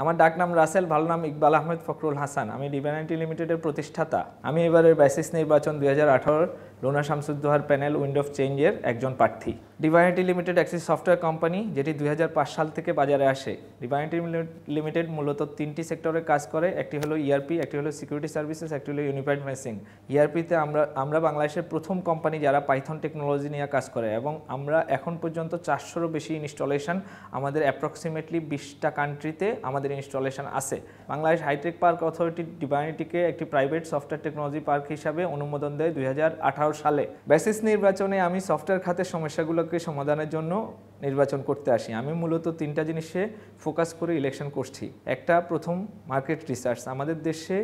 আমার ডাক নাম রাসেল ভালো নাম ইকবাল আহমেদ ফখরুল হাসান আমি ডিভেনাইটি লিমিটেডের প্রতিষ্ঠাতা আমি এবারের বাইসিস নির্বাচন দুই হাজার রোনা শামসুদ্দোহার প্যানেল উইন্ড অফ চেঞ্জের একজন প্রার্থী ডিভাইনটি লিমিটেড একটি সফটওয়্যার কোম্পানি যেটি দুই সাল থেকে বাজারে আসে ডিভাইনটি লিমিটেড মূলত তিনটি সেক্টরে কাজ করে একটি হলো ইআরপি e একটি হলো সিকিউরিটি সার্ভিসেস একটি হলো ইউনিফাইড মেশিন ইআরপিতে আমরা আমরা বাংলাদেশের প্রথম কোম্পানি যারা পাইথন টেকনোলজি নিয়ে কাজ করে এবং আমরা এখন পর্যন্ত চারশোরও বেশি ইনস্টলেশন আমাদের অ্যাপ্রক্সিমেটলি বিশটা কান্ট্রিতে আমাদের ইনস্টলেশন আছে বাংলাদেশ হাইটেক পার্ক অথরিটি ডিভাইনটিকে একটি প্রাইভেট সফটওয়্যার টেকনোলজি পার্ক হিসাবে অনুমোদন দেয় দুই সালে বেসিস নির্বাচনে আমি সফটওয়্যার খাতের সমস্যাগুলোকে সমাধানের জন্য নির্বাচন করতে আসি আমি মূলত তিনটা জিনিসে ফোকাস করে ইলেকশন করছি একটা প্রথম মার্কেট রিসার্চ আমাদের দেশে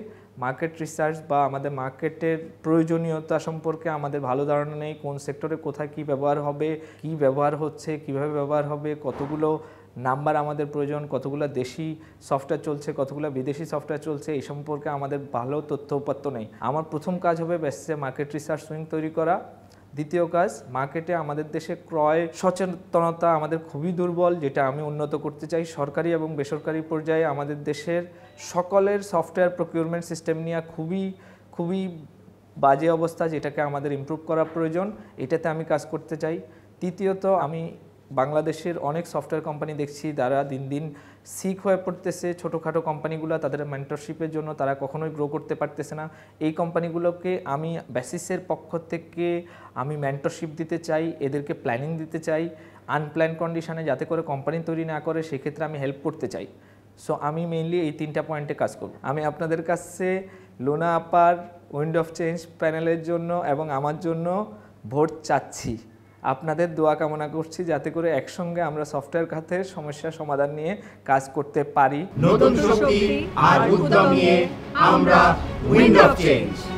মার্কেট রিসার্চ বা আমাদের মার্কেটের প্রয়োজনীয়তা সম্পর্কে আমাদের ভালো ধারণা নেই কোন সেক্টরে কোথায় কি ব্যবহার হবে কি ব্যবহার হচ্ছে কিভাবে ব্যবহার হবে কতগুলো নাম্বার আমাদের প্রয়োজন কতগুলো দেশি সফটওয়্যার চলছে কতগুলো বিদেশি সফটওয়্যার চলছে এই সম্পর্কে আমাদের ভালো তথ্য উপাত্ত নেই আমার প্রথম কাজ হবে বেসিসে মার্কেট রিসার্চ সুইং তৈরি করা দ্বিতীয় কাজ মার্কেটে আমাদের দেশে ক্রয় সচেতনতা আমাদের খুবই দুর্বল যেটা আমি উন্নত করতে চাই সরকারি এবং বেসরকারি পর্যায়ে আমাদের দেশের সকলের সফটওয়্যার প্রকিউরমেন্ট সিস্টেম নিয়ে খুবই খুবই বাজে অবস্থা যেটাকে আমাদের ইম্প্রুভ করা প্রয়োজন এটাতে আমি কাজ করতে চাই তৃতীয়ত আমি বাংলাদেশের অনেক সফটওয়্যার কোম্পানি দেখছি তারা দিন দিন সিক হয়ে পড়তেছে ছোটোখাটো কোম্পানিগুলো তাদের মেন্টরশিপের জন্য তারা কখনোই গ্রো করতে পারতেছে না এই কোম্পানিগুলোকে আমি বেসিসের পক্ষ থেকে আমি মেন্টরশিপ দিতে চাই এদেরকে প্ল্যানিং দিতে চাই আনপ্ল্যান কন্ডিশনে যাতে করে কোম্পানি তৈরি না করে সেক্ষেত্রে আমি হেল্প করতে চাই সো আমি মেইনলি এই তিনটা পয়েন্টে কাজ করব আমি আপনাদের কাছে লোনা আপার উইন্ড অফ চেঞ্জ প্যানেলের জন্য এবং আমার জন্য ভোট চাচ্ছি আপনাদের দোয়া কামনা করছি যাতে করে একসঙ্গে আমরা সফটওয়্যার খাতের সমস্যা সমাধান নিয়ে কাজ করতে পারি নতুন শক্তি আর উদ্যম নিয়ে আমরা উইন্ড অফ চেঞ্জ